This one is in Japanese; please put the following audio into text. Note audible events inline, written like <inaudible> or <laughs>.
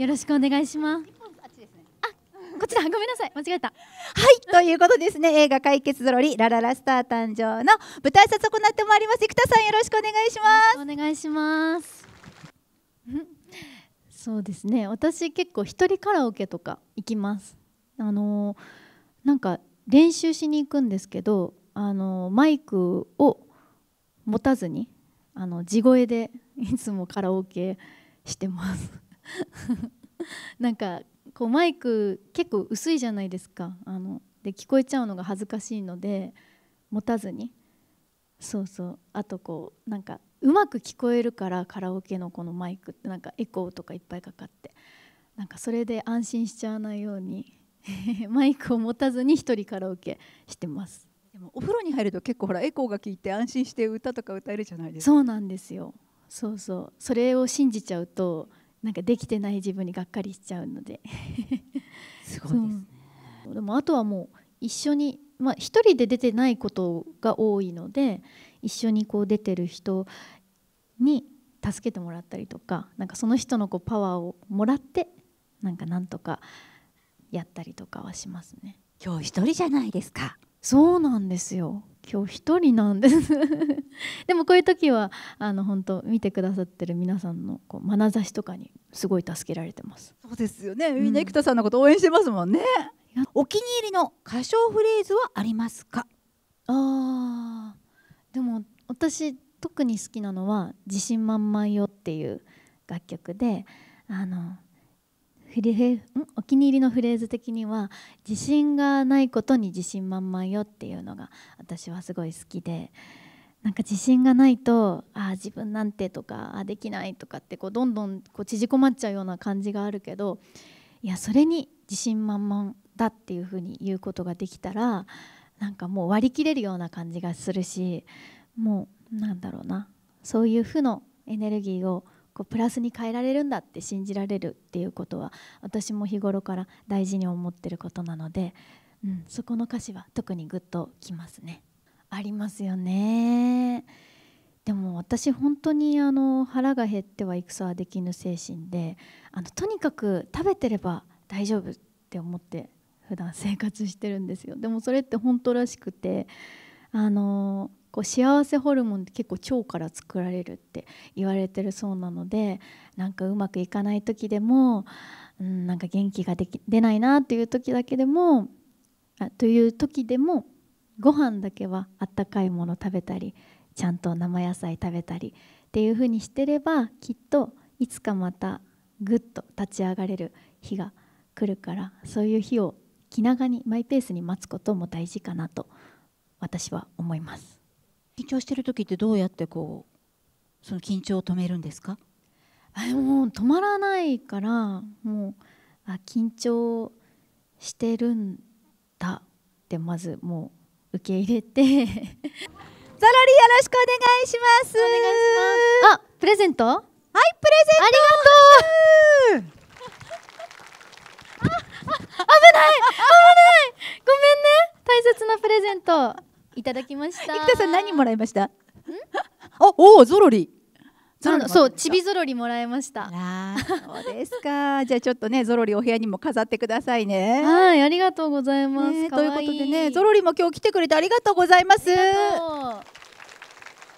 よろしくお願いします。こちら、ごめんなさい、間違えた。はい、ということですね、映画解決ぞろり、ラララスター誕生の舞台挨拶を行ってまいります。生田さん、よろしくお願いします。お願いします。そうですね、私結構一人カラオケとか行きます。あの、なんか練習しに行くんですけど、あのマイクを持たずに、あの地声でいつもカラオケしてます。<laughs> なんかこうマイク結構薄いじゃないですかあので聞こえちゃうのが恥ずかしいので持たずにそうそうあとこうなんかうまく聞こえるからカラオケのこのマイクってなんかエコーとかいっぱいかかってなんかそれで安心しちゃわないように <laughs> マイクを持たずに1人カラオケしてます。でもお風呂に入ると結構ほらエコーが効いて安心して歌とか歌えるじゃないですか。そうなんですよ。そうそう。それを信じちゃうとなんかできてない自分にがっかりしちゃうのですごいですね、でもあとはもう一緒にまあ一人で出てないことが多いので一緒にこう出てる人に助けてもらったりとかなんかその人のこうパワーをもらってなんかなんとかやったりとかはしますね今日一人じゃないですかそうなんですよ今日一人なんです <laughs> でもこういう時はあの本当見てくださってる皆さんのこう眼差しとかにすごい助けられてますそうですよねみんな生田さんのこと応援してますもんね、うん、お気に入りの歌唱フレーズはありますかあーでも私特に好きなのは「自信満々よ」っていう楽曲であのお気に入りのフレーズ的には「自信がないことに自信満々よ」っていうのが私はすごい好きでなんか自信がないと「ああ自分なんて」とか「あできない」とかってこうどんどんこう縮こまっちゃうような感じがあるけどいやそれに自信満々だっていうふうに言うことができたらなんかもう割り切れるような感じがするしもうなんだろうなそういう負のエネルギーをこうプラスに変えられるんだって信じられるっていうことは私も日頃から大事に思ってることなので、うん、そこの歌詞は特にグッときますね。ありますよね。でも私本当にあの腹が減っては戦はできぬ精神であのとにかく食べてれば大丈夫って思って普段生活してるんですよでもそれって本当らしくてあのこう幸せホルモンって結構腸から作られるって言われてるそうなのでなんかうまくいかない時でも、うん、なんか元気ができ出ないなという時だけでもあという時でもご飯だけはあったかいもの食べたりちゃんと生野菜食べたりっていうふうにしてればきっといつかまたぐっと立ち上がれる日が来るからそういう日を気長にマイペースに待つことも大事かなと私は思います。緊張してる時ってどうやってこうその緊張を止めるんですかあもう止まらないからもうあ緊張してるんだってまずもう受け入れてザロリよろしくお願いしますお願いしますあプレゼントはいプレゼントありがとう <laughs> 危ない危ないごめんね大切なプレゼントいただきました。生田さん何もらいました？あ、おゾロリ。ゾロそうちびゾロリもらいました。あ、そうですか。じゃあちょっとねゾロリお部屋にも飾ってくださいね。はい、ありがとうございます。ね、いいということでねゾロリも今日来てくれてありがとうございます。